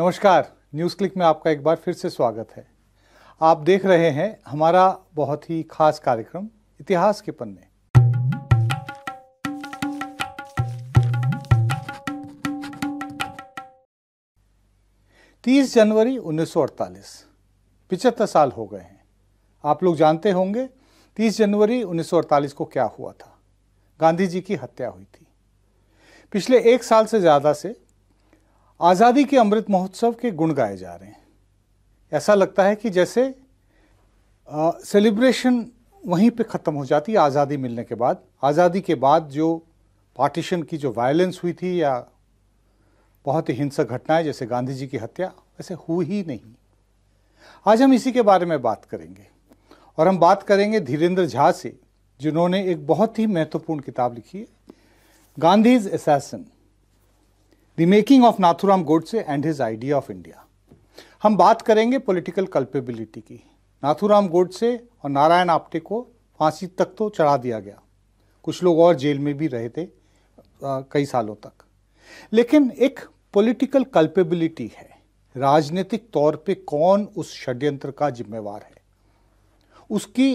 नमस्कार news click में आपका एक बार फिर से स्वागत है आप देख रहे हैं हमारा बहुत ही खास कार्यक्रम इतिहास के पन्ने तीस जनवरी 1948 पिचहत्तर साल हो गए हैं आप लोग जानते होंगे 30 जनवरी 1948 को क्या हुआ था गांधी जी की हत्या हुई थी पिछले एक साल से ज़्यादा से आज़ादी के अमृत महोत्सव के गुण गाए जा रहे हैं ऐसा लगता है कि जैसे सेलिब्रेशन वहीं पे ख़त्म हो जाती है आज़ादी मिलने के बाद आज़ादी के बाद जो पार्टीशन की जो वायलेंस हुई थी या बहुत ही हिंसक घटनाएं जैसे गांधी जी की हत्या वैसे हुई ही नहीं आज हम इसी के बारे में बात करेंगे और हम बात करेंगे धीरेन्द्र झा से जिन्होंने एक बहुत ही महत्वपूर्ण किताब लिखी है Gandhi's assassin the making of Nathuram Godse and his idea of India हम बात करेंगे पॉलिटिकल कल्पेबिलिटी की नाथुराम गोडसे और नारायण आप्टे को फांसी तक तो चढ़ा दिया गया कुछ लोग और जेल में भी रहे थे आ, कई सालों तक लेकिन एक पॉलिटिकल कल्पेबिलिटी है राजनीतिक तौर पे कौन उस षड्यंत्र का जिम्मेवार है उसकी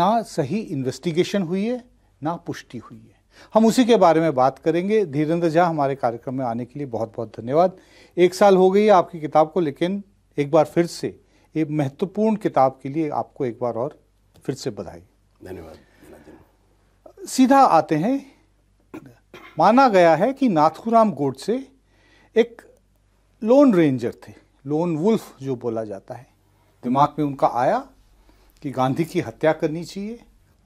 ना सही इन्वेस्टिगेशन हुई है ना पुष्टि हुई है हम उसी के बारे में बात करेंगे धीरेन्द्र झा हमारे कार्यक्रम में आने के लिए बहुत बहुत धन्यवाद एक साल हो गई आपकी किताब को लेकिन एक बार फिर से ये महत्वपूर्ण किताब के लिए आपको एक बार और फिर से बधाई धन्यवाद सीधा आते हैं माना गया है कि नाथुराम गोडसे एक लोन रेंजर थे लोन वुल्फ जो बोला जाता है दिमाग में उनका आया कि गांधी की हत्या करनी चाहिए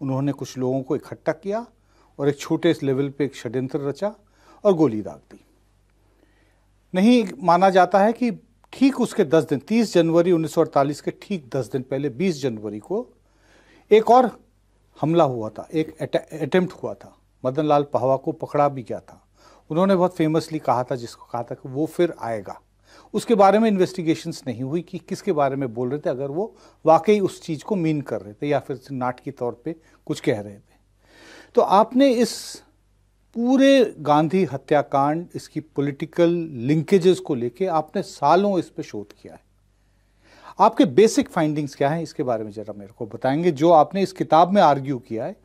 उन्होंने कुछ लोगों को इकट्ठा किया और एक छोटे इस लेवल पे एक षड्यंत्र रचा और गोली दाग दी नहीं माना जाता है कि ठीक उसके 10 दिन 30 जनवरी 1948 के ठीक 10 दिन पहले 20 जनवरी को एक और हमला हुआ था एक अटेम्प्ट हुआ था मदन लाल पहावा को पकड़ा भी गया था उन्होंने बहुत फेमसली कहा था जिसको कहा था कि वो फिर आएगा उसके बारे में इन्वेस्टिगेशंस नहीं हुई कि किसके बारे में बोल रहे थे अगर वो वाकई उस चीज़ को मीन कर रहे थे या फिर नाटकी तौर पे कुछ कह रहे थे तो आपने इस पूरे गांधी हत्याकांड इसकी पॉलिटिकल लिंकेजेस को लेके आपने सालों इस पर शोध किया है आपके बेसिक फाइंडिंग्स क्या हैं इसके बारे में ज़रा मेरे को बताएंगे जो आपने इस किताब में आर्ग्यू किया है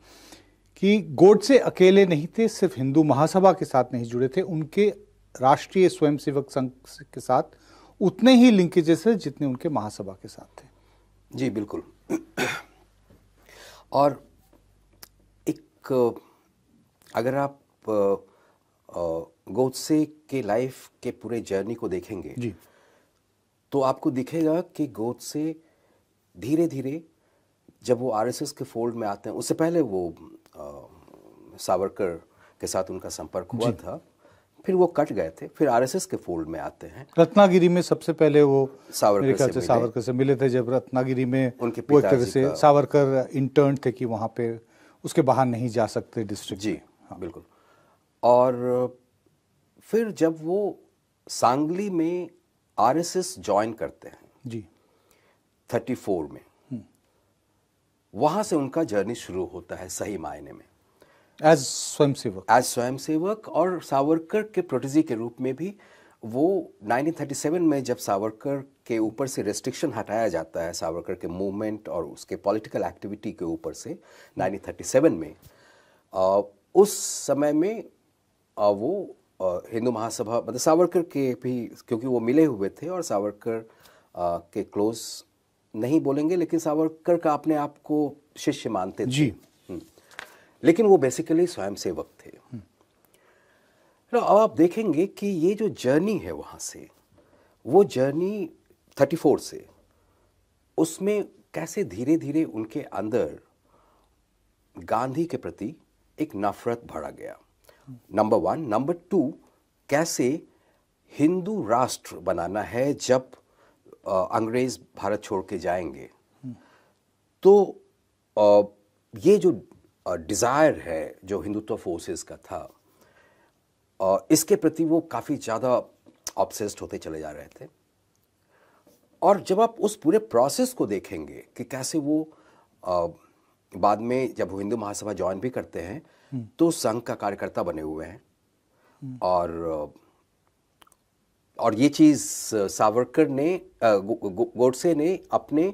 कि गोडसे अकेले नहीं थे सिर्फ हिंदू महासभा के साथ नहीं जुड़े थे उनके राष्ट्रीय स्वयंसेवक संघ के साथ उतने ही लिंकेजेस है जितने उनके महासभा के साथ थे जी बिल्कुल और अगर आप गोदसे के लाइफ के पूरे जर्नी को देखेंगे जी तो आपको दिखेगा कि गोदसे धीरे धीरे जब वो आरएसएस के फोल्ड में आते हैं उससे पहले वो आ, सावरकर के साथ उनका संपर्क हुआ था फिर वो कट गए थे फिर आरएसएस के फोल्ड में आते हैं रत्नागिरी में सबसे पहले वो सावरकर से, से सावरकर से मिले थे जब रत्नागिरी में उनके पिताजी से सावरकर इंटर्न थे कि वहाँ पे उसके बाहर नहीं जा सकते डिस्ट्रिक्ट जी हाँ बिल्कुल और फिर जब वो सांगली में आरएसएस ज्वाइन करते हैं जी थर्टी फोर में हम्म। वहां से उनका जर्नी शुरू होता है सही मायने में एज स्वयं सेवक एज स्वयं सेवक और सावरकर के प्रोटेजी के रूप में भी वो 1937 में जब सावरकर के ऊपर से रेस्ट्रिक्शन हटाया जाता है सावरकर के मूवमेंट और उसके पॉलिटिकल एक्टिविटी के ऊपर से 1937 में आ, उस समय में आ, वो हिंदू महासभा मतलब सावरकर के भी क्योंकि वो मिले हुए थे और सावरकर आ, के क्लोज नहीं बोलेंगे लेकिन सावरकर का अपने आप को शिष्य मानते थे जी हम्म। लेकिन वो बेसिकली स्वयं सेवक थे हम्म। अब आप देखेंगे कि ये जो जर्नी है वहाँ से वो जर्नी थर्टी फोर से उसमें कैसे धीरे धीरे उनके अंदर गांधी के प्रति एक नफरत भरा गया नंबर वन नंबर टू कैसे हिंदू राष्ट्र बनाना है जब आ, अंग्रेज भारत छोड़ के जाएंगे तो आ, ये जो डिज़ायर है जो हिंदुत्व फोर्सेस का था आ, इसके प्रति वो काफ़ी ज़्यादा ऑब्सेस्ड होते चले जा रहे थे और जब आप उस पूरे प्रोसेस को देखेंगे कि कैसे वो आ, बाद में जब वो हिंदू महासभा ज्वाइन भी करते हैं हम्म। तो संघ का कार्यकर्ता बने हुए हैं हम्म। और और ये चीज़ सावरकर ने गोडसे ने अपने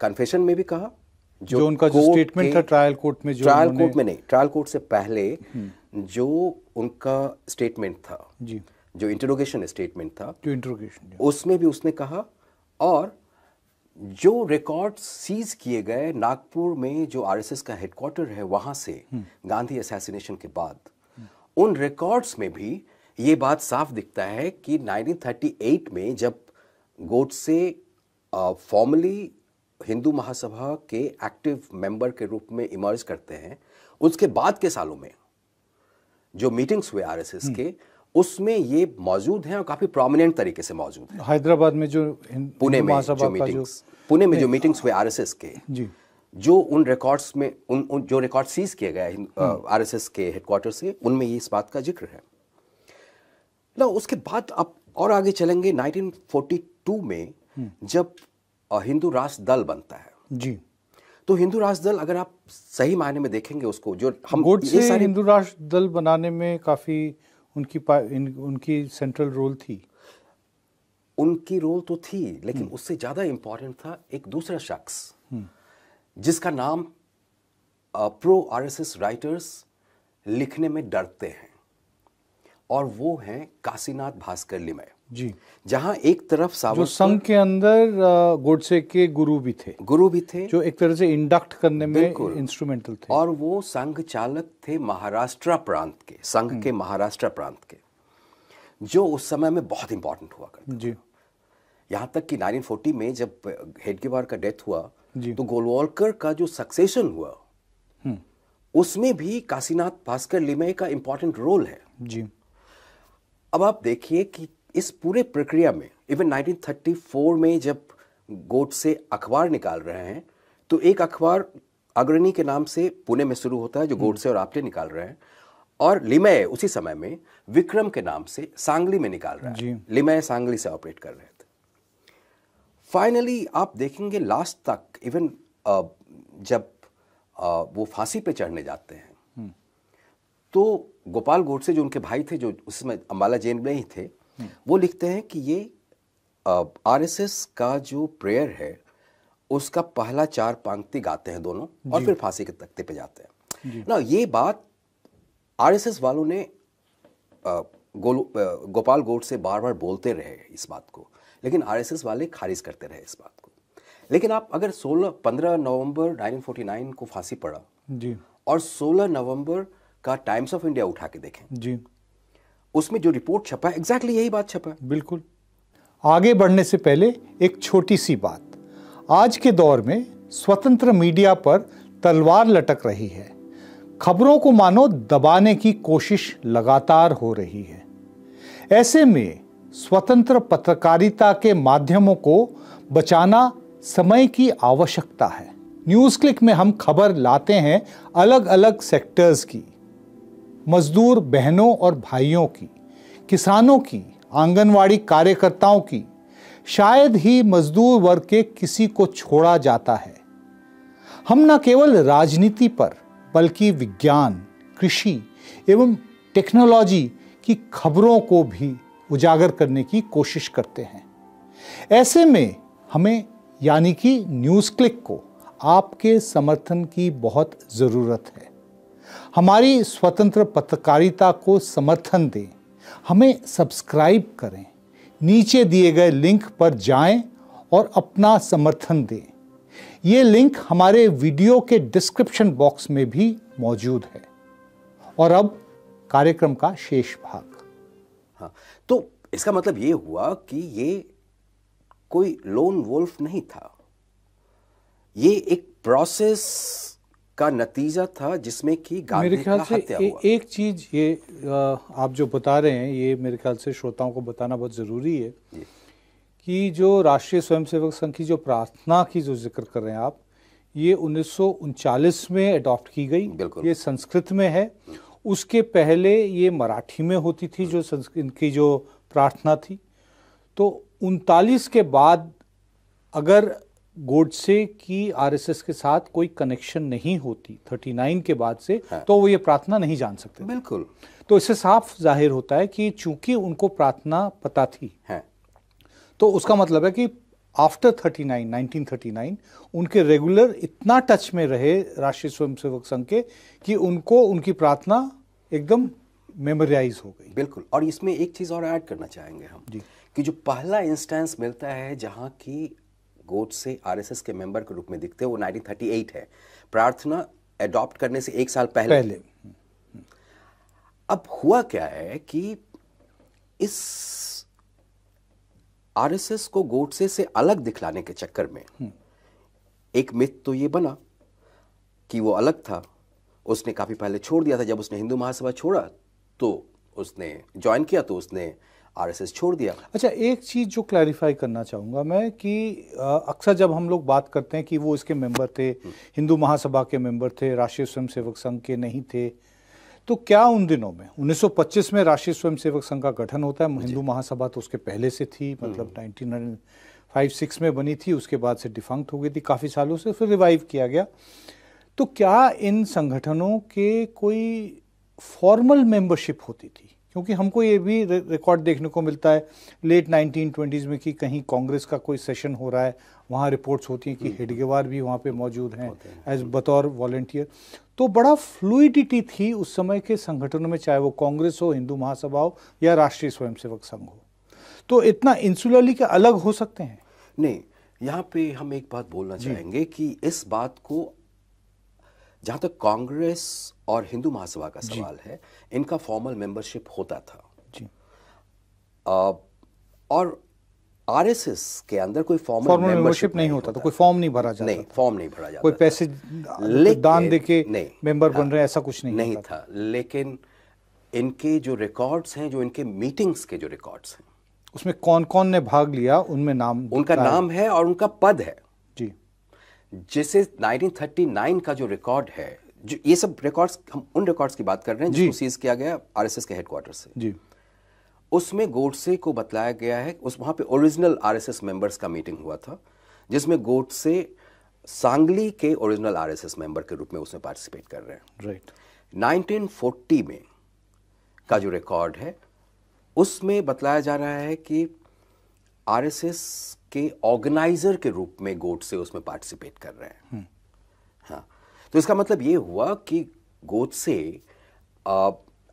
कन्फेशन में भी कहा जो, जो उनका जो स्टेटमेंट था ट्रायल कोर्ट में जो ट्रायल कोर्ट में नहीं ट्रायल कोर्ट से पहले हम्म। जो उनका स्टेटमेंट था जी जो इंटरोगेशन स्टेटमेंट था जो इंटरोगेशन उसमें भी उसने कहा और जो रिकॉर्ड सीज किए गए नागपुर में जो आरएसएस का हेडक्वार्टर है वहां से हम्म. गांधी असैसिनेशन के बाद उन रिकॉर्ड्स में भी ये बात साफ दिखता है कि 1938 में जब गोडसे फॉर्मली हिंदू महासभा के एक्टिव मेंबर के रूप में इमर्ज करते हैं उसके बाद के सालों में जो मीटिंग्स हुए आरएसएस हम्म. के उसमें ये मौजूद हैं और काफी प्रोमिनेंट तरीके से मौजूद हैं हैदराबाद में जो पुणे में जो मीटिंग्स पुणे में जो मीटिंग्स हुए आरएसएस के जी जो उन रिकॉर्ड्स में उन, उन जो रिकॉर्ड सीज किए गए आरएसएस हम्म। के हेडक्वार्टर से उनमें ये इस बात का जिक्र है ना उसके बाद आप और आगे चलेंगे 1942 में हम्म। जब हिंदू राष्ट्र दल बनता है जी तो हिंदू राष्ट्र दल अगर आप सही मायने में देखेंगे उसको जो हम ये सारे हिंदू राष्ट्र दल बनाने में काफी उनकी इन, उनकी सेंट्रल रोल थी उनकी रोल तो थी लेकिन हम्म। उससे ज़्यादा इंपॉर्टेंट था एक दूसरा शख्स हम्म। जिसका नाम प्रो आरएसएस राइटर्स लिखने में डरते हैं और वो हैं काशीनाथ भास्कर लिमय जी जहाँ एक तरफ सावर जो संघ के अंदर गोडसे के गुरु भी थे गुरु भी थे जो एक तरह से इंडक्ट करने में इंस्ट्रूमेंटल थे और वो संघ चालक थे महाराष्ट्र प्रांत के संघ हम्म। के महाराष्ट्र प्रांत के जो उस समय में बहुत इंपॉर्टेंट हुआ करता जी यहाँ तक कि 1940 में जब हेडगेवार का डेथ हुआ तो गोलवालकर का जो सक्सेशन हुआ हम्म। उसमें भी काशीनाथ भास्कर लिमे का इंपॉर्टेंट रोल है जी अब आप देखिए कि इस पूरे प्रक्रिया में इवन 1934 में जब गोट से अखबार निकाल रहे हैं तो एक अखबार अग्रणी के नाम से पुणे में शुरू होता है जो गोट से और आपटे निकाल रहे हैं और लिमय उसी समय में विक्रम के नाम से सांगली में निकाल रहा है लिमय सांगली से ऑपरेट कर रहे थे फाइनली आप देखेंगे लास्ट तक इवन जब वो फांसी पे चढ़ने जाते हैं हम्म। तो गोपाल गोडसे जो उनके भाई थे जो उस समय अम्बाला जेल में ही थे वो लिखते हैं कि ये आरएसएस का जो प्रेयर है उसका पहला चार पंक्ति गाते हैं दोनों और फिर फांसी के तख्ते पे जाते हैं ना ये बात आरएसएस वालों ने गोपाल गोड से बार बार बोलते रहे इस बात को लेकिन आरएसएस वाले खारिज करते रहे इस बात को लेकिन आप अगर 16 15 नवंबर 1949 को फांसी पड़ा जी और 16 नवंबर का टाइम्स ऑफ इंडिया उठा के देखें जी उसमें जो रिपोर्ट छपा है एग्जैक्टली यही बात छपा है बिल्कुल आगे बढ़ने से पहले एक छोटी सी बात आज के दौर में स्वतंत्र मीडिया पर तलवार लटक रही है खबरों को मानो दबाने की कोशिश लगातार हो रही है ऐसे में स्वतंत्र पत्रकारिता के माध्यमों को बचाना समय की आवश्यकता है न्यूज़ क्लिक में हम खबर लाते हैं अलग अलग सेक्टर्स की मजदूर बहनों और भाइयों की किसानों की आंगनवाड़ी कार्यकर्ताओं की शायद ही मजदूर वर्ग के किसी को छोड़ा जाता है हम न केवल राजनीति पर बल्कि विज्ञान कृषि एवं टेक्नोलॉजी की खबरों को भी उजागर करने की कोशिश करते हैं ऐसे में हमें यानी कि न्यूज़ क्लिक को आपके समर्थन की बहुत ज़रूरत है हमारी स्वतंत्र पत्रकारिता को समर्थन दें हमें सब्सक्राइब करें नीचे दिए गए लिंक पर जाएं और अपना समर्थन दें ये लिंक हमारे वीडियो के डिस्क्रिप्शन बॉक्स में भी मौजूद है और अब कार्यक्रम का शेष भाग हाँ तो इसका मतलब ये हुआ कि ये कोई लोन वोल्फ नहीं था ये एक प्रोसेस का नतीजा था जिसमें कि मेरे ख्याल से ए, एक चीज ये आप जो बता रहे हैं ये मेरे ख्याल से श्रोताओं को बताना बहुत ज़रूरी है कि जो राष्ट्रीय स्वयंसेवक संघ की जो प्रार्थना की जो जिक्र कर रहे हैं आप ये उन्नीस में अडॉप्ट की गई ये संस्कृत में है उसके पहले ये मराठी में होती थी जो इनकी जो प्रार्थना थी तो उनतालीस के बाद अगर गोडसे की आरएसएस के साथ कोई कनेक्शन नहीं होती 39 के बाद से हाँ। तो वो ये प्रार्थना नहीं जान सकते बिल्कुल तो इससे साफ जाहिर होता है कि चूंकि उनको प्रार्थना पता थी हाँ। तो उसका मतलब है कि आफ्टर 39 1939 उनके रेगुलर इतना टच में रहे राष्ट्रीय स्वयंसेवक संघ के कि उनको उनकी प्रार्थना एकदम मेमोराइज हो गई बिल्कुल और इसमें एक चीज़ और ऐड करना चाहेंगे हम जी कि जो पहला इंस्टेंस मिलता है जहाँ की गोद से आर के मेंबर के रूप में दिखते हैं वो 1938 है प्रार्थना एडॉप्ट करने से एक साल पहले, पहले। अब हुआ क्या है कि इस आरएसएस को गोडसे से अलग दिखलाने के चक्कर में हम्म। एक मिथ तो ये बना कि वो अलग था उसने काफ़ी पहले छोड़ दिया था जब उसने हिंदू महासभा छोड़ा तो उसने ज्वाइन किया तो उसने आरएसएस छोड़ दिया अच्छा एक चीज़ जो क्लैरिफाई करना चाहूँगा मैं कि अक्सर जब हम लोग बात करते हैं कि वो इसके मेंबर थे हम्म। हिंदू महासभा के मेंबर थे राष्ट्रीय स्वयंसेवक संघ के नहीं थे तो क्या उन दिनों में 1925 में राष्ट्रीय स्वयंसेवक संघ का गठन होता है हिंदू महासभा तो उसके पहले से थी हम्म। मतलब नाइनटीन फाइव सिक्स में बनी थी उसके बाद से डिफंक्ट हो गई थी काफ़ी सालों से फिर रिवाइव किया गया तो क्या इन संगठनों के कोई फॉर्मल मेंबरशिप होती थी क्योंकि हमको ये भी रिकॉर्ड देखने को मिलता है लेट ट्वेंटीज में कि कहीं कांग्रेस का कोई सेशन हो रहा है वहाँ रिपोर्ट्स होती हैं कि हेडगेवार हम्म, हम्म। भी वहाँ पे मौजूद हैं एज हम्म। बतौर वॉल्टियर तो बड़ा फ्लूडिटी थी उस समय के संगठनों में चाहे वो कांग्रेस हो हिंदू महासभा हो या राष्ट्रीय स्वयंसेवक संघ हो तो इतना इंसुलरली के अलग हो सकते हैं नहीं यहाँ पे हम एक बात बोलना चाहेंगे कि इस बात को जहाँ तक कांग्रेस और हिंदू महासभा का सवाल है इनका फॉर्मल मेंबरशिप होता था जी आ, और आरएसएस के अंदर कोई फॉर्मल मेंबरशिप नहीं होता, तो होता तो कोई फॉर्म नहीं भरा जाता नहीं फॉर्म नहीं भरा जाता कोई पैसे दान देके नहीं मेंबर बन हाँ, रहे ऐसा कुछ नहीं नहीं था लेकिन इनके जो रिकॉर्ड्स हैं जो इनके मीटिंग्स के जो रिकॉर्ड्स हैं उसमें कौन कौन ने भाग लिया उनमें नाम उनका नाम है और उनका पद है जिसे 1939 का जो रिकॉर्ड है जो ये सब रिकॉर्ड्स हम उन रिकॉर्ड्स की बात कर रहे हैं जिसको सीज किया गया आरएसएस के हेडक्वार्टर से जी उसमें गोडसे e को बताया गया है उस वहां पे ओरिजिनल आरएसएस मेंबर्स का मीटिंग हुआ था जिसमें गोडसे e सांगली के ओरिजिनल आरएसएस मेंबर के रूप में उसमें पार्टिसिपेट कर रहे हैं राइट right. 1940 में का जो रिकॉर्ड है उसमें बतलाया जा रहा है कि आरएसएस के ऑर्गेनाइजर के रूप में गोडसे उसमें पार्टिसिपेट कर रहे हैं हम्म। हाँ तो इसका मतलब ये हुआ कि गोडसे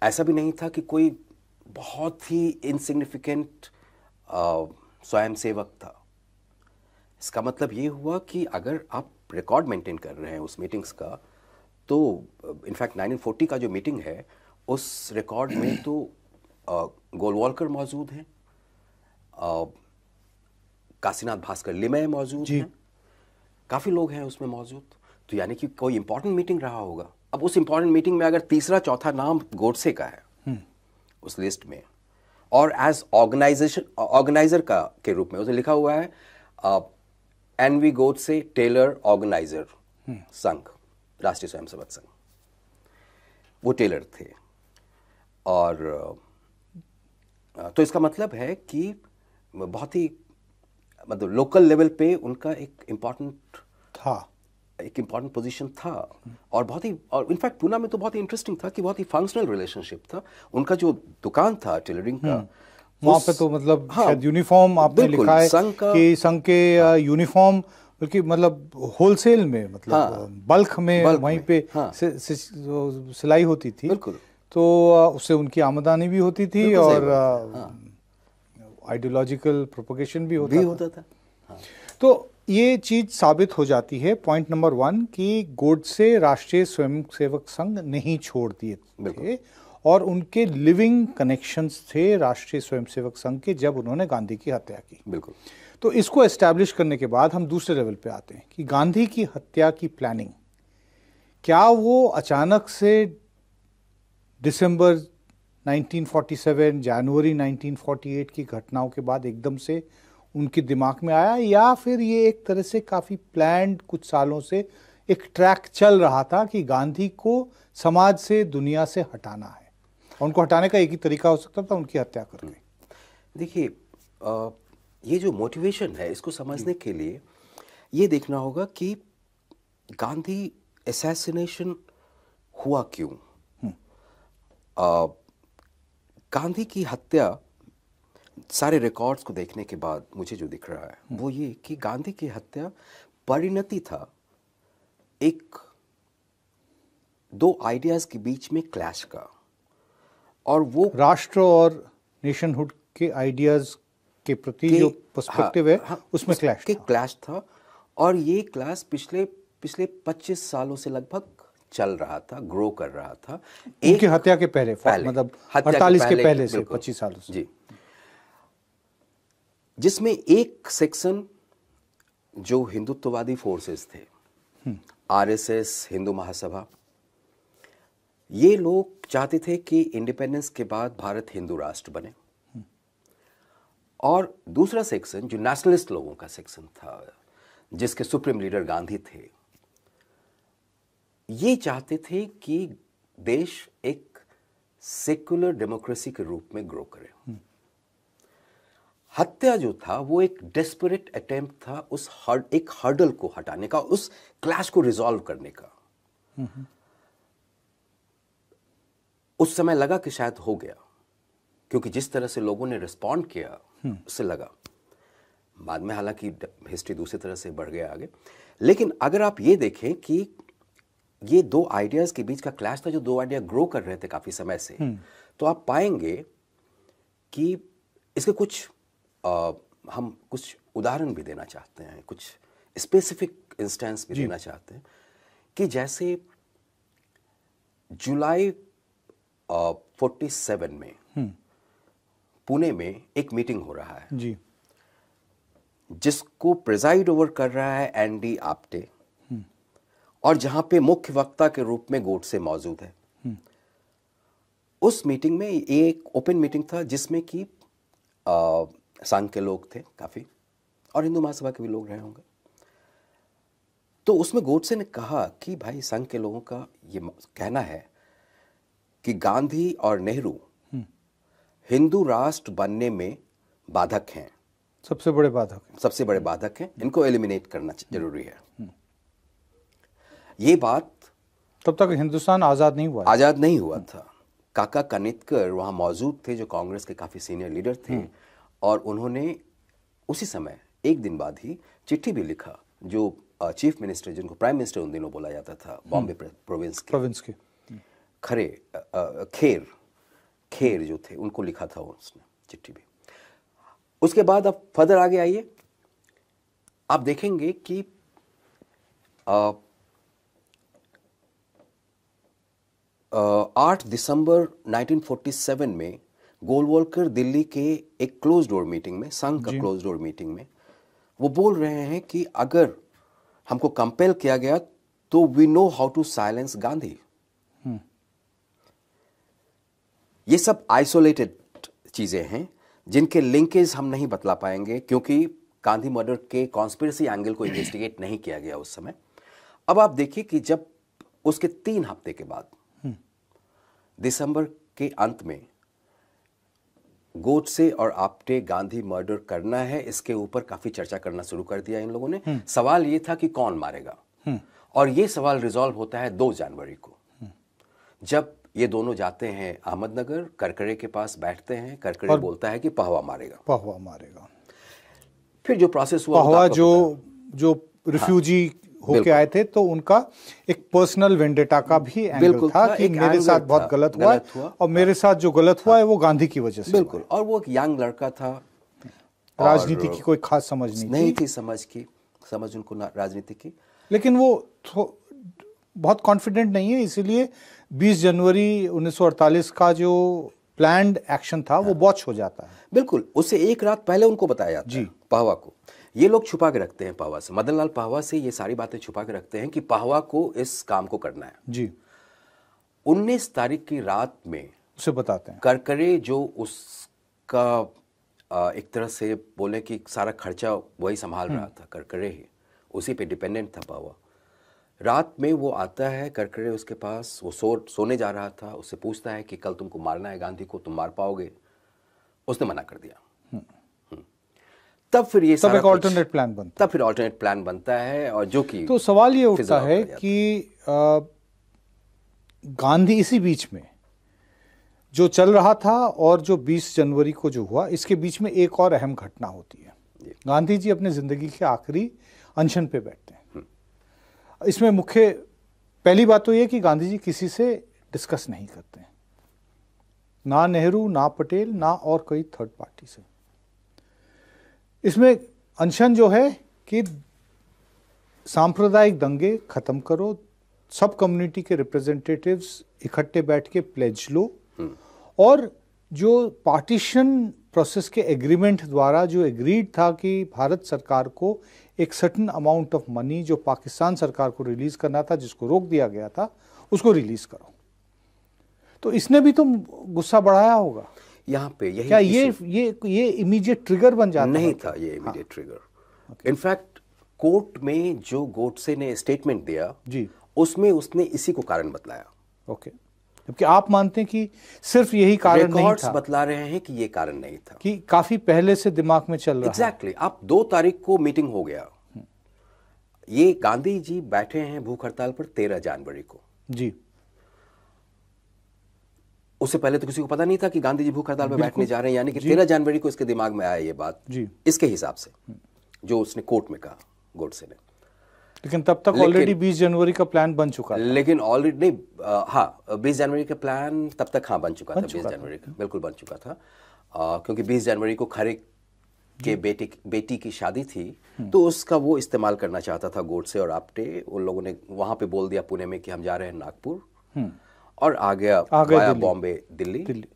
ऐसा भी नहीं था कि कोई बहुत ही इनसिग्निफिकेंट स्वयं सेवक था इसका मतलब ये हुआ कि अगर आप रिकॉर्ड मेंटेन कर रहे हैं उस मीटिंग्स का तो इनफैक्ट नाइनटीन फोर्टी का जो मीटिंग है उस रिकॉर्ड में तो गोलवालकर मौजूद हैं काशीनाथ भास्कर लिमय मौजूद हैं काफ़ी लोग हैं उसमें मौजूद तो यानी कि कोई इंपॉर्टेंट मीटिंग रहा होगा अब उस इंपॉर्टेंट मीटिंग में अगर तीसरा चौथा नाम गोडसे का है हम्म। उस लिस्ट में और एज ऑर्गेनाइजेशन ऑर्गेनाइजर का के रूप में उसने लिखा हुआ है N V Godse tailor organiser Sangh Rashtriya स्वयंसेवक संघ वो टेलर थे और तो इसका मतलब है कि बहुत ही मतलब लोकल लेवल पे उनका एक इम्पॉर्टेंट था एक इम्पॉर्टेंट पोजीशन था और बहुत ही और इनफैक्ट पूना में तो बहुत ही इंटरेस्टिंग था कि बहुत ही फंक्शनल रिलेशनशिप था उनका जो दुकान था टेलरिंग का हम्म। वहाँ पे तो मतलब हाँ, यूनिफॉर्म आपने लिखा है संग का, कि संघ के हाँ, यूनिफॉर्म बल्कि मतलब होलसेल में मतलब हाँ, बल्क में बल्क वहीं में, पे हाँ, सिलाई होती थी बिल्कुल तो उससे उनकी आमदनी भी होती थी और आइडियोलॉजिकल प्रोपोगेशन भी होता भी था। होता था हाँ। तो ये चीज साबित हो जाती है पॉइंट नंबर वन कि गोडसे राष्ट्रीय स्वयंसेवक संघ नहीं छोड़ दिए थे और उनके लिविंग कनेक्शंस थे राष्ट्रीय स्वयंसेवक संघ के जब उन्होंने गांधी की हत्या की बिल्कुल तो इसको एस्टैब्लिश करने के बाद हम दूसरे लेवल पे आते हैं कि गांधी की हत्या की प्लानिंग क्या वो अचानक से दिसंबर 1947 जनवरी 1948 की घटनाओं के बाद एकदम से उनके दिमाग में आया या फिर ये एक तरह से काफ़ी प्लान कुछ सालों से एक ट्रैक चल रहा था कि गांधी को समाज से दुनिया से हटाना है और उनको हटाने का एक ही तरीका हो सकता था उनकी हत्या कर हम्म। देखिए ये जो मोटिवेशन है इसको समझने के लिए ये देखना होगा कि गांधी एसेसिनेशन हुआ क्यों हम्म। गांधी की हत्या सारे रिकॉर्ड्स को देखने के बाद मुझे जो दिख रहा है हम्म। वो ये कि गांधी की हत्या परिणति था एक दो आइडियाज के बीच में क्लैश का और वो राष्ट्र और नेशनहुड के आइडियाज के प्रति के, जो पर्सपेक्टिव हाँ, है हाँ, उसमें क्लैश के क्लैश था और ये क्लैश पिछले पिछले 25 सालों से लगभग चल रहा था ग्रो कर रहा था एक हत्या के पहले, पहले मतलब अड़तालीस के, के पहले से पच्चीस साल से जी जिसमें एक सेक्शन जो हिंदुत्ववादी फोर्सेस थे आरएसएस हम्म। हिंदू महासभा ये लोग चाहते थे कि इंडिपेंडेंस के बाद भारत हिंदू राष्ट्र बने हम्म। और दूसरा सेक्शन जो नेशनलिस्ट लोगों का सेक्शन था जिसके सुप्रीम लीडर गांधी थे ये चाहते थे कि देश एक सेक्युलर डेमोक्रेसी के रूप में ग्रो करे हम्म। हत्या जो था वो एक डेस्परेट अटेम्प्ट था उस हर्ड एक हर्डल को हटाने का उस क्लैश को रिजॉल्व करने का हम्म। उस समय लगा कि शायद हो गया क्योंकि जिस तरह से लोगों ने रिस्पॉन्ड किया हम्म। उससे लगा बाद में हालांकि हिस्ट्री दूसरी तरह से बढ़ गया आगे लेकिन अगर आप ये देखें कि ये दो आइडियाज के बीच का क्लैश था जो दो आइडिया ग्रो कर रहे थे काफी समय से हम्म। तो आप पाएंगे कि इसके कुछ आ, हम कुछ उदाहरण भी देना चाहते हैं कुछ स्पेसिफिक इंस्टेंस भी देना चाहते हैं कि जैसे जुलाई फोर्टी सेवन में हम्म। पुणे में एक मीटिंग हो रहा है जी जिसको प्रिजाइड ओवर कर रहा है एंडी आप्टे और जहां पे मुख्य वक्ता के रूप में से मौजूद है हम्म। उस मीटिंग में एक ओपन मीटिंग था जिसमें कि संघ के लोग थे काफ़ी और हिंदू महासभा के भी लोग रहे होंगे तो उसमें गोडसे ने कहा कि भाई संघ के लोगों का ये कहना है कि गांधी और नेहरू हम्म। हिंदू राष्ट्र बनने में बाधक हैं सबसे बड़े बाधक सबसे बड़े बाधक हैं इनको एलिमिनेट करना हम्म। जरूरी है ये बात तब तक हिंदुस्तान आज़ाद नहीं हुआ आज़ाद नहीं हुआ था काका कनेतकर वहाँ मौजूद थे जो कांग्रेस के काफ़ी सीनियर लीडर थे हम्म। और उन्होंने उसी समय एक दिन बाद ही चिट्ठी भी लिखा जो चीफ मिनिस्टर जिनको प्राइम मिनिस्टर उन दिनों बोला जाता था हम्म। बॉम्बे प्रोविंस के प्रोविंस के हम्म। खरे खेर खेर जो थे उनको लिखा था उसने चिट्ठी भी उसके बाद आप फर्दर आगे आइए आप देखेंगे कि आ, आठ दिसंबर 1947 में गोलवलकर दिल्ली के एक क्लोज डोर मीटिंग में संघ का क्लोज डोर मीटिंग में वो बोल रहे हैं कि अगर हमको कंपेल किया गया तो we know how to silence Gandhi hmm. ये सब आइसोलेटेड चीज़ें हैं जिनके लिंकेज हम नहीं बतला पाएंगे क्योंकि गांधी मर्डर के कॉन्स्पिरसी एंगल को इन्वेस्टिगेट नहीं किया गया उस समय अब आप देखिए कि जब उसके तीन हफ्ते के बाद दिसंबर के अंत में गोडसे और आपटे गांधी मर्डर करना है इसके ऊपर काफी चर्चा करना शुरू कर दिया इन लोगों ने हम्म। सवाल ये था कि कौन मारेगा हम्म। और ये सवाल रिजॉल्व होता है दो जनवरी को हम्म। जब ये दोनों जाते हैं अहमदनगर करकरे के पास बैठते हैं करकरे बोलता है कि पहवा मारेगा पहवा मारेगा फिर जो प्रोसेस हुआ पहवा जो जो रिफ्यूजी हाँ, होके आए थे तो उनका एक पर्सनल वेंडेटा का भी एंगल था, हाँ, था कि मेरे साथ बहुत गलत हुआ, गलत हुआ और मेरे हाँ। साथ जो गलत हुआ है हाँ। वो गांधी की वजह से बिल्कुल और वो एक यंग लड़का था राजनीति की कोई खास समझ नहीं थी।, नहीं थी समझ की समझ उनको राजनीति की लेकिन वो बहुत कॉन्फिडेंट नहीं है इसीलिए 20 जनवरी 1948 का जो प्लान एक्शन था वो वॉच हो जाता है बिल्कुल उससे एक रात पहले उनको बताया जी पाहवा को ये लोग छुपा के रखते हैं पाहवा से मदन लाल पाहवा से ये सारी बातें छुपा के रखते हैं कि पाहवा को इस काम को करना है जी उन्नीस तारीख की रात में उसे बताते हैं करकरे जो उसका एक तरह से बोले कि सारा खर्चा वही संभाल रहा हम्म। था करकरे ही उसी पे डिपेंडेंट था पावा रात में वो आता है करकरे उसके पास वो सो सोने जा रहा था उससे पूछता है कि कल तुमको मारना है गांधी को तुम मार पाओगे उसने मना कर दिया तब फिर ये तब एक ऑल्टरनेट प्लान बनता तब फिर ऑल्टरनेट प्लान बनता है और जो कि तो सवाल ये उठता है कि गांधी इसी बीच में जो चल रहा था और जो 20 जनवरी को जो हुआ इसके बीच में एक और अहम घटना होती है गांधी जी अपने ज़िंदगी के आखिरी अनशन पे बैठते हैं हम्म। इसमें मुख्य पहली बात तो यह कि गांधी जी किसी से डिस्कस नहीं करते हैं ना नेहरू ना पटेल ना और कोई थर्ड पार्टी से इसमें अनशन जो है कि सांप्रदायिक दंगे खत्म करो सब कम्युनिटी के रिप्रेजेंटेटिव्स इकट्ठे बैठ के प्लेज लो हम्म। और जो पार्टीशन प्रोसेस के एग्रीमेंट द्वारा जो एग्रीड था कि भारत सरकार को एक सर्टन अमाउंट ऑफ मनी जो पाकिस्तान सरकार को रिलीज करना था जिसको रोक दिया गया था उसको रिलीज करो तो इसने भी तो गुस्सा बढ़ाया होगा यहाँ पे यही क्या ये ये ये इमीडिएट ट्रिगर बन जाता नहीं था ये इमीडिएट ट्रिगर इनफैक्ट कोर्ट में जो गोडसे ने स्टेटमेंट दिया जी उसमें उसने इसी को कारण बतलाया ओके okay. जबकि आप मानते हैं कि सिर्फ यही कारण नहीं था बतला रहे हैं कि ये कारण नहीं था कि काफी पहले से दिमाग में चल रहा एग्जैक्टली आप दो तारीख को मीटिंग हो गया हम्म। ये गांधी जी बैठे हैं भूख हड़ताल पर तेरह जनवरी को जी उससे पहले तो किसी को पता नहीं था कि गांधी जी भूख हड़ताल पर बैठने जा रहे हैं यानी कि तेरह जनवरी को इसके दिमाग में आया ये बात जी इसके हिसाब से जो उसने कोर्ट में कहा गोडसे ने लेकिन तब तक ऑलरेडी बीस जनवरी का प्लान बन चुका था। लेकिन ऑलरेडी नहीं हाँ बीस जनवरी का प्लान तब तक हाँ बन चुका बन था बीस जनवरी का बिल्कुल बन चुका था आ, क्योंकि बीस जनवरी को खरे के बेटी बेटी की शादी थी हम्म। तो उसका वो इस्तेमाल करना चाहता था गोडसे और आपटे उन लोगों ने वहां पे बोल दिया पुणे में कि हम जा रहे हैं नागपुर हम्म। और आ गया, आ गया बॉम्बे दिल्ली, दिल्ली।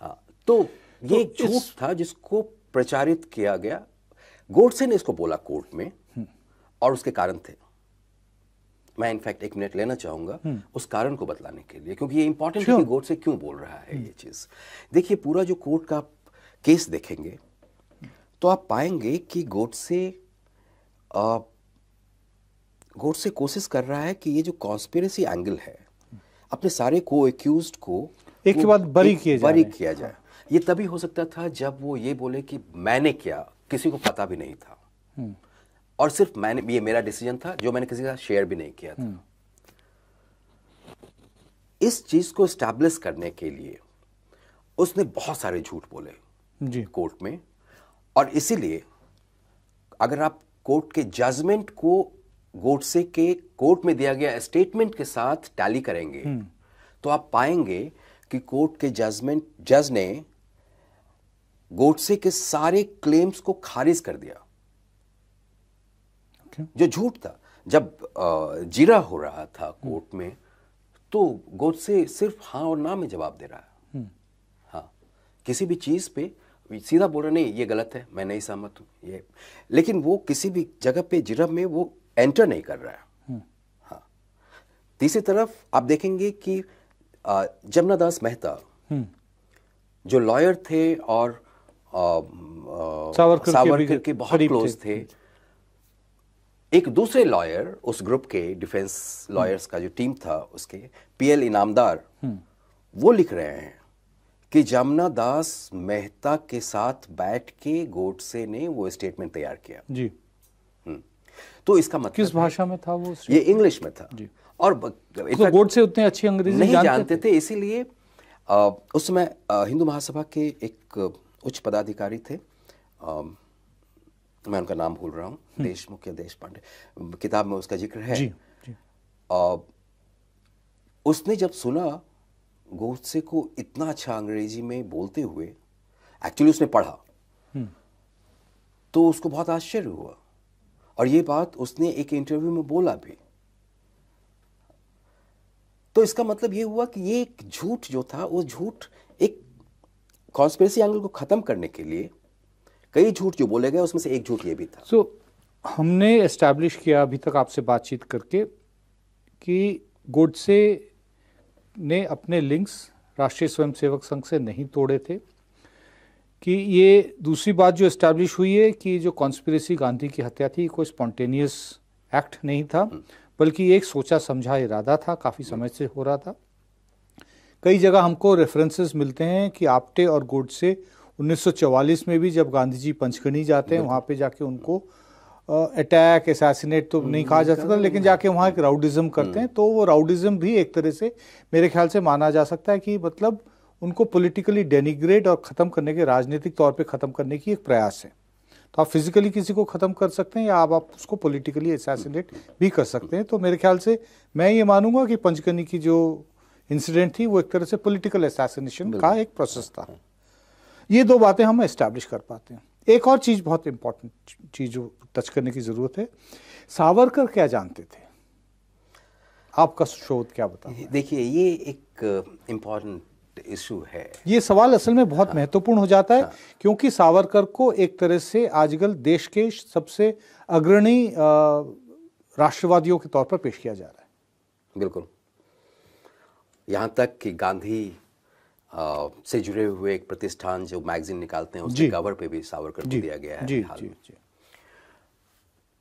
हाँ तो ये तो एक झूठ था जिसको प्रचारित किया गया गोडसे ने इसको बोला कोर्ट में हम्म। और उसके कारण थे मैं इनफैक्ट एक मिनट लेना चाहूंगा हम्म। उस कारण को बतलाने के लिए क्योंकि ये इंपॉर्टेंट है कि गोडसे क्यों बोल रहा है ये हम्म। चीज देखिए पूरा जो कोर्ट का केस देखेंगे तो आप पाएंगे कि गोड से गोड से कोशिश कर रहा है कि ये जो कॉन्स्पिरेसी एंगल है अपने सारे को एक्यूज को एक के बाद बरी किया बरी किया जाए ये तभी हो सकता था जब वो ये बोले कि मैंने क्या किसी को पता भी नहीं था हम्म। और सिर्फ मैंने ये मेरा डिसीजन था जो मैंने किसी के साथ शेयर भी नहीं किया था हम्म। इस चीज को स्टैब्लिश करने के लिए उसने बहुत सारे झूठ बोले जी कोर्ट में और इसीलिए अगर आप कोर्ट के जजमेंट को गोडसे के कोर्ट में दिया गया स्टेटमेंट के साथ टैली करेंगे हम्म। तो आप पाएंगे कि कोर्ट के जजमेंट जज ने गोडसे के सारे क्लेम्स को खारिज कर दिया अच्छा। जो झूठ था जब जीरा हो रहा था हम्म। कोर्ट में तो गोडसे सिर्फ हाँ और ना में जवाब दे रहा है हम्म। हाँ किसी भी चीज पे सीधा बोल रहा नहीं ये गलत है मैं नहीं सहमत हूं ये लेकिन वो किसी भी जगह पे जिरा में वो एंटर नहीं कर रहा है हम्म। हाँ तीसरी तरफ आप देखेंगे कि जमुना दास मेहता हम्म। जो लॉयर थे और सावरकर सावर के, के बहुत क्लोज थे, थे। एक दूसरे लॉयर उस ग्रुप के डिफेंस लॉयर्स हम्म। का जो टीम था उसके पीएल इनामदार वो लिख रहे हैं कि जमुना दास मेहता के साथ बैठ के गोडसे ने वो स्टेटमेंट तैयार किया जी तो इसका मतलब किस भाषा में था वो ये इंग्लिश में था और तो से उतने अच्छी अंग्रेजी नहीं जानते थे इसीलिए उस समय हिंदू महासभा के एक उच्च पदाधिकारी थे आ, मैं उनका नाम भूल रहा हूँ हम्म। देशमुख या देश पांडे किताब में उसका जिक्र है जी, जी। आ, उसने जब सुना गोडसे को इतना अच्छा अंग्रेजी में बोलते हुए एक्चुअली उसने पढ़ा हम्म। तो उसको बहुत आश्चर्य हुआ और ये बात उसने एक इंटरव्यू में बोला भी तो इसका मतलब ये हुआ कि ये एक झूठ जो था वो झूठ एक कॉन्स्पेरेसी एंगल को ख़त्म करने के लिए कई झूठ जो बोले गए उसमें से एक झूठ ये भी था सो so, हमने इस्टेब्लिश किया अभी तक आपसे बातचीत करके कि गोडसे ने अपने लिंक्स राष्ट्रीय स्वयंसेवक संघ से नहीं तोड़े थे कि ये दूसरी बात जो इस्टेब्लिश हुई है कि जो कॉन्स्परेसी गांधी की हत्या थी कोई स्पॉन्टेनियस एक्ट नहीं था हम्म। बल्कि एक सोचा समझा इरादा था काफ़ी समय से हो रहा था कई जगह हमको रेफरेंसेस मिलते हैं कि आपटे और गुड से 1944 में भी जब गांधी जी पंचकनी जाते हैं वहाँ पे जाके उनको अटैक एसासिनेट तो नहीं कहा जा सकता हम्म। लेकिन जाके वहाँ एक राउडिज़म करते हैं हम्म। तो वो राउडिज़म भी एक तरह से मेरे ख्याल से माना जा सकता है कि मतलब उनको पॉलिटिकली डेनिग्रेड और ख़त्म करने के राजनीतिक तौर पे ख़त्म करने की एक प्रयास है तो आप फिजिकली किसी को ख़त्म कर सकते हैं या आप, आप उसको पॉलिटिकली असैसिनेट भी कर सकते हैं तो मेरे ख्याल से मैं ये मानूंगा कि पंचकनी की जो इंसिडेंट थी वो एक तरह से पॉलिटिकल असैसिनेशन का एक प्रोसेस था ये दो बातें हम इस्टेब्लिश कर पाते हैं एक और चीज़ बहुत इंपॉर्टेंट चीज़ टच करने की ज़रूरत है सावरकर क्या जानते थे आपका शोध क्या बता देखिए ये एक इम्पॉर्टेंट इशू है ये सवाल असल में बहुत हाँ, महत्वपूर्ण हो जाता है हाँ, क्योंकि सावरकर को एक तरह से आजकल देश के सबसे अग्रणी राष्ट्रवादियों के तौर पर पेश किया जा रहा है बिल्कुल यहाँ तक कि गांधी आ, से जुड़े हुए एक प्रतिष्ठान जो मैगजीन निकालते हैं उसके कवर पे भी सावरकर को दिया गया है जी, हाल जी, जी।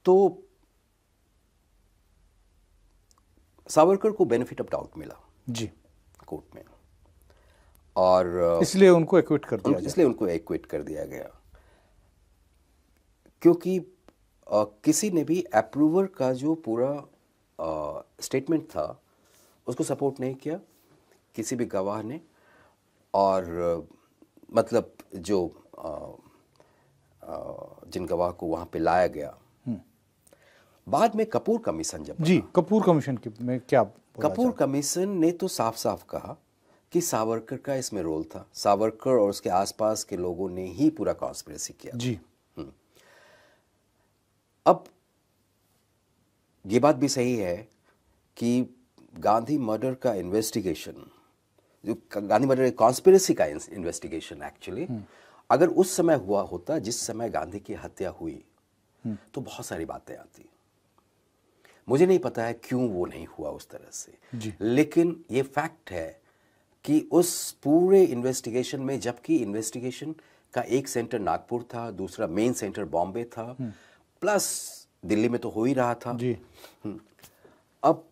तो सावरकर को बेनिफिट ऑफ डाउट मिला जी कोर्ट में और इसलिए उनको एक्विट कर दिया इसलिए उनको एक्विट कर दिया गया क्योंकि आ, किसी ने भी अप्रूवर का जो पूरा स्टेटमेंट था उसको सपोर्ट नहीं किया किसी भी गवाह ने और आ, मतलब जो आ, आ, जिन गवाह को वहाँ पे लाया गया हम्म। बाद में कपूर कमीशन जब जी कपूर कमीशन में क्या कपूर कमीशन ने तो साफ साफ कहा कि सावरकर का इसमें रोल था सावरकर और उसके आसपास के लोगों ने ही पूरा कॉन्स्परेसी किया जी हम्म। अब ये बात भी सही है कि गांधी मर्डर का इन्वेस्टिगेशन जो गांधी मर्डर एक कॉन्स्पिरेसी का इन्वेस्टिगेशन हम्म। एक्चुअली अगर उस समय हुआ होता जिस समय गांधी की हत्या हुई हम्म। तो बहुत सारी बातें आती मुझे नहीं पता है क्यों वो नहीं हुआ उस तरह से लेकिन ये फैक्ट है कि उस पूरे इन्वेस्टिगेशन में जबकि इन्वेस्टिगेशन का एक सेंटर नागपुर था दूसरा मेन सेंटर बॉम्बे था प्लस हम्म। दिल्ली में तो हो ही रहा था जी हम्म। अब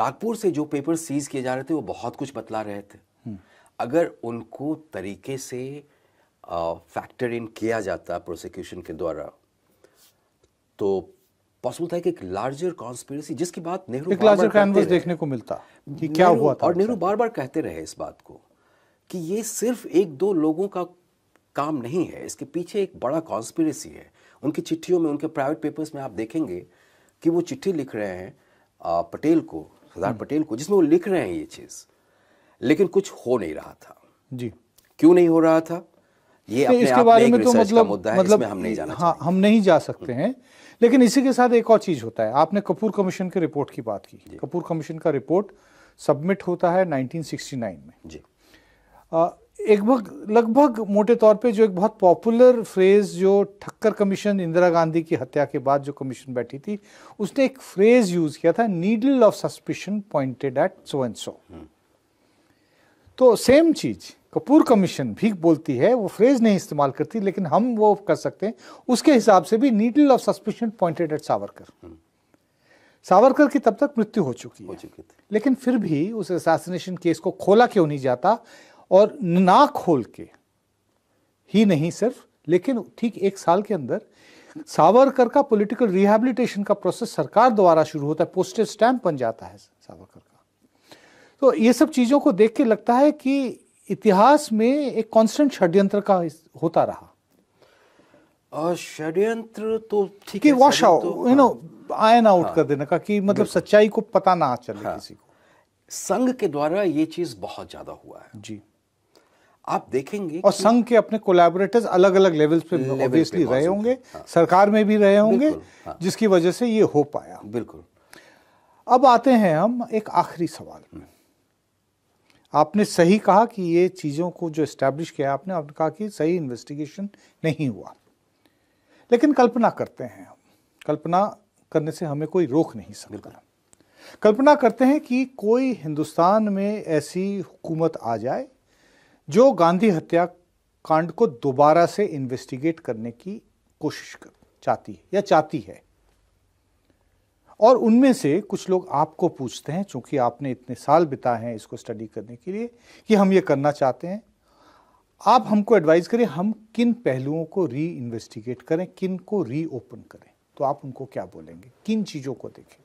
नागपुर से जो पेपर सीज किए जा रहे थे वो बहुत कुछ बतला रहे थे हम्म। अगर उनको तरीके से फैक्टर इन किया जाता प्रोसिक्यूशन के द्वारा तो पॉसिबल था कि एक लार्जर कॉन्स्पिरसी जिसकी बात नेहरू एक लार्जर कैनवस देखने को मिलता कि क्या हुआ था और नेहरू बार बार कहते रहे इस बात को कि ये सिर्फ एक दो लोगों का काम नहीं है इसके पीछे एक बड़ा कॉन्स्पिरसी है उनकी चिट्ठियों में उनके प्राइवेट पेपर्स में आप देखेंगे कि वो चिट्ठी लिख रहे हैं पटेल को सरदार हम्म। पटेल को जिसमें वो लिख रहे हैं ये चीज़ लेकिन कुछ हो नहीं रहा था जी क्यों नहीं हो रहा था ये अपने इसके बारे में तो मतलब मुद्दा है मतलब हम नहीं जाना हाँ हम नहीं जा सकते हम्म। हैं लेकिन इसी के साथ एक और चीज़ होता है आपने कपूर कमीशन की रिपोर्ट की बात की कपूर कमीशन का रिपोर्ट सबमिट होता है 1969 में जी आ, एक लगभग मोटे तौर पे जो एक बहुत पॉपुलर फ्रेज जो ठक्कर कमीशन इंदिरा गांधी की हत्या के बाद जो कमीशन बैठी थी उसने एक फ्रेज यूज किया था needle of suspicion pointed at so and so हम्म। तो सेम चीज़ कपूर कमीशन भी बोलती है वो फ्रेज नहीं इस्तेमाल करती लेकिन हम वो कर सकते हैं उसके हिसाब से भी needle of suspicion pointed at Savarkar Savarkar की तब तक मृत्यु हो चुकी हो चुकी थी लेकिन फिर भी उस असैसिनेशन केस को खोला क्यों नहीं जाता और ना खोल के ही नहीं सिर्फ लेकिन ठीक एक साल के अंदर सावरकर का पॉलिटिकल रिहैबिलिटेशन का प्रोसेस सरकार द्वारा शुरू होता है पोस्टेज स्टैंप बन जाता है सावरकर का तो ये सब चीज़ों को देख के लगता है कि इतिहास में एक कांस्टेंट षड्यंत्र का होता रहा षड्यंत्र तो ठीक है wash out you know iron out कर देने का कि मतलब सच्चाई को पता ना चले हाँ, किसी को संघ के द्वारा ये चीज बहुत ज्यादा हुआ है जी आप देखेंगे और संघ के अपने कोलैबोरेटर्स अलग अलग लेवल्स पे ऑब्वियसली रहे होंगे हाँ। सरकार में भी रहे होंगे हाँ। जिसकी वजह से ये हो पाया बिल्कुल अब आते हैं हम एक आखिरी सवाल में हम्म। आपने सही कहा कि ये चीज़ों को जो इस्टेब्लिश किया आपने आपने कहा कि सही इन्वेस्टिगेशन नहीं हुआ लेकिन कल्पना करते हैं कल्पना करने से हमें कोई रोक नहीं सकता कल्पना करते हैं कि कोई हिंदुस्तान में ऐसी हुकूमत आ जाए जो गांधी हत्या कांड को दोबारा से इन्वेस्टिगेट करने की कोशिश कर चाहती है या चाहती है और उनमें से कुछ लोग आपको पूछते हैं चूंकि आपने इतने साल बिताए हैं इसको स्टडी करने के लिए कि हम ये करना चाहते हैं आप हमको एडवाइस करें हम किन पहलुओं को री इन्वेस्टिगेट करें किन को री ओपन करें तो आप उनको क्या बोलेंगे किन चीज़ों को देखें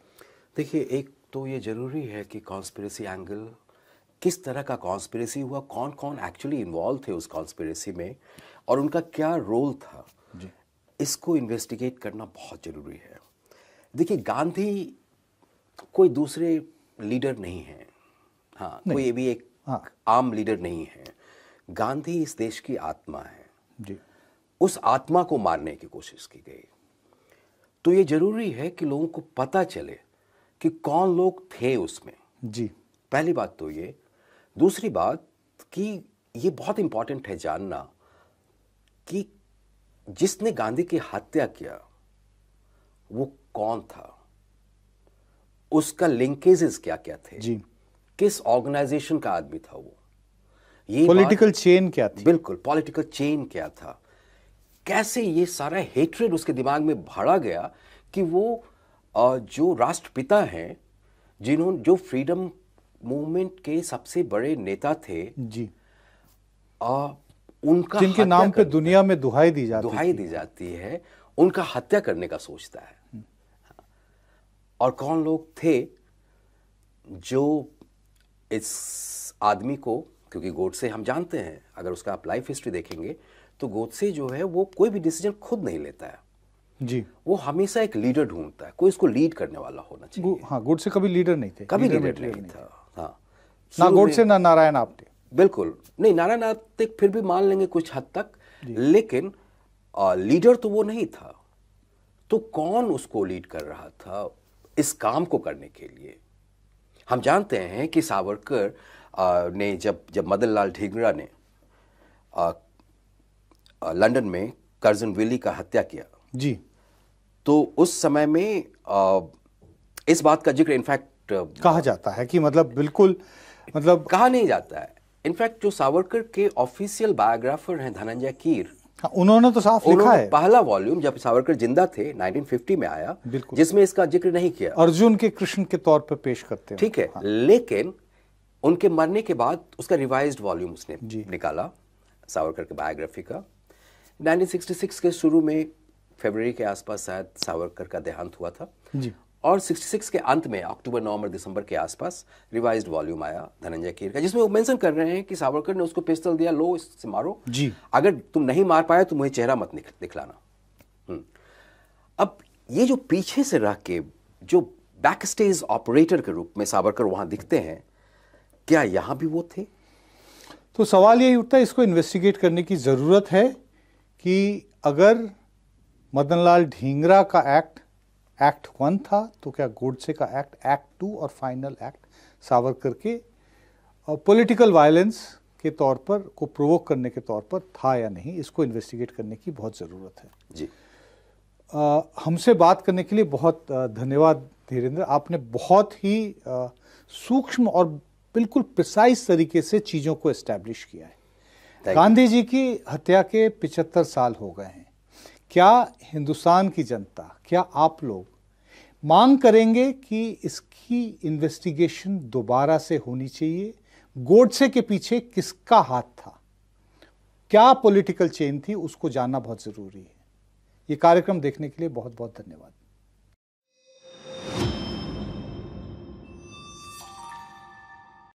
देखिए एक तो ये ज़रूरी है कि कॉन्स्परेसी एंगल किस तरह का कॉन्स्परेसी हुआ कौन कौन एक्चुअली इन्वॉल्व थे उस कॉन्स्परेसी में और उनका क्या रोल था जी। इसको इन्वेस्टिगेट करना बहुत ज़रूरी है देखिए गांधी कोई दूसरे लीडर नहीं है हाँ नहीं। कोई भी एक हाँ। आम लीडर नहीं है गांधी इस देश की आत्मा है जी उस आत्मा को मारने की कोशिश की गई तो ये जरूरी है कि लोगों को पता चले कि कौन लोग थे उसमें जी पहली बात तो ये दूसरी बात कि ये बहुत इंपॉर्टेंट है जानना कि जिसने गांधी की हत्या किया वो कौन था उसका लिंकेजेस क्या क्या थे जी किस ऑर्गेनाइजेशन का आदमी था वो ये पॉलिटिकल चेन क्या थी बिल्कुल पॉलिटिकल चेन क्या था कैसे ये सारा हेट्रेड उसके दिमाग में भरा गया कि वो जो राष्ट्रपिता हैं जिन्होंने जो फ्रीडम मूवमेंट के सबसे बड़े नेता थे जी आ, उनका जिनके नाम पे दुनिया में दुहाई दी जाती दुहाई दी जाती है उनका हत्या करने का सोचता है और कौन लोग थे जो इस आदमी को क्योंकि गोडसे हम जानते हैं अगर उसका आप लाइफ हिस्ट्री देखेंगे तो गोडसे जो है वो कोई भी डिसीजन खुद नहीं लेता है जी वो हमेशा एक लीडर ढूंढता है कोई इसको लीड करने वाला होना चाहिए गो, हाँ गोडसे कभी लीडर नहीं थे कभी लीडर, लीडर नहीं, नहीं था हाँ ना गोडसे ना नारायण आप्टे बिल्कुल नहीं नारायण आपते फिर भी मान लेंगे कुछ हद तक लेकिन लीडर तो वो नहीं था तो कौन उसको लीड कर रहा था इस काम को करने के लिए हम जानते हैं कि सावरकर ने जब जब मदन लाल ढींगरा ने लंदन में कर्जन विली का हत्या किया जी तो उस समय में इस बात का जिक्र इनफैक्ट कहा जाता है कि मतलब बिल्कुल मतलब कहा नहीं जाता है इनफैक्ट जो सावरकर के ऑफिशियल बायोग्राफर हैं धनंजय कीर हाँ, उन्होंने तो साफ उन्होंने लिखा है पहला वॉल्यूम जब सावरकर जिंदा थे 1950 में आया जिसमें इसका जिक्र नहीं किया अर्जुन के कृष्ण के तौर पर पेश करते हैं ठीक है हाँ। लेकिन उनके मरने के बाद उसका रिवाइज्ड वॉल्यूम उसने निकाला सावरकर के बायोग्राफी का 1966 के शुरू में फरवरी के आसपास शायद सावरकर का देहांत हुआ था जी। और 66 के अंत में अक्टूबर नवंबर दिसंबर के आसपास रिवाइज्ड वॉल्यूम आया धनंजय कीर का जिसमें वो मेंशन कर रहे हैं कि सावरकर ने उसको पिस्टल दिया लो इससे मारो जी अगर तुम नहीं मार पाए तो मुझे चेहरा मत दिखलाना हम्म। अब ये जो पीछे से रह के जो बैक स्टेज ऑपरेटर के रूप में सावरकर वहां दिखते हैं क्या यहां भी वो थे तो सवाल यही उठता है इसको इन्वेस्टिगेट करने की ज़रूरत है कि अगर मदनलाल ढींगरा का एक्ट एक्ट वन था तो क्या गोडसे का एक्ट एक्ट टू और फाइनल एक्ट सावरकर के पॉलिटिकल वायलेंस के तौर पर को प्रोवोक करने के तौर पर था या नहीं इसको इन्वेस्टिगेट करने की बहुत ज़रूरत है जी हमसे बात करने के लिए बहुत धन्यवाद धीरेन्द्र आपने बहुत ही सूक्ष्म और बिल्कुल प्रिसाइज तरीके से चीज़ों को इस्टेब्लिश किया है गांधी जी की हत्या के पिचहत्तर साल हो गए हैं क्या हिंदुस्तान की जनता क्या आप लोग मांग करेंगे कि इसकी इन्वेस्टिगेशन दोबारा से होनी चाहिए गोडसे के पीछे किसका हाथ था क्या पॉलिटिकल चेन थी उसको जानना बहुत ज़रूरी है ये कार्यक्रम देखने के लिए बहुत बहुत धन्यवाद